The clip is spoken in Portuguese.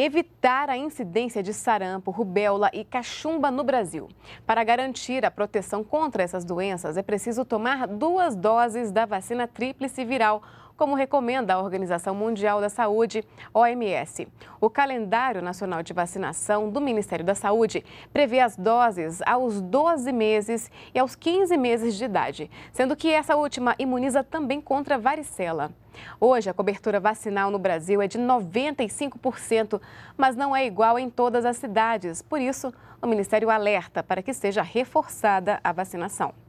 evitar a incidência de sarampo, rubéola e cachumba no Brasil. Para garantir a proteção contra essas doenças, é preciso tomar duas doses da vacina tríplice viral como recomenda a Organização Mundial da Saúde, OMS. O calendário nacional de vacinação do Ministério da Saúde prevê as doses aos 12 meses e aos 15 meses de idade, sendo que essa última imuniza também contra varicela. Hoje, a cobertura vacinal no Brasil é de 95%, mas não é igual em todas as cidades. Por isso, o Ministério alerta para que seja reforçada a vacinação.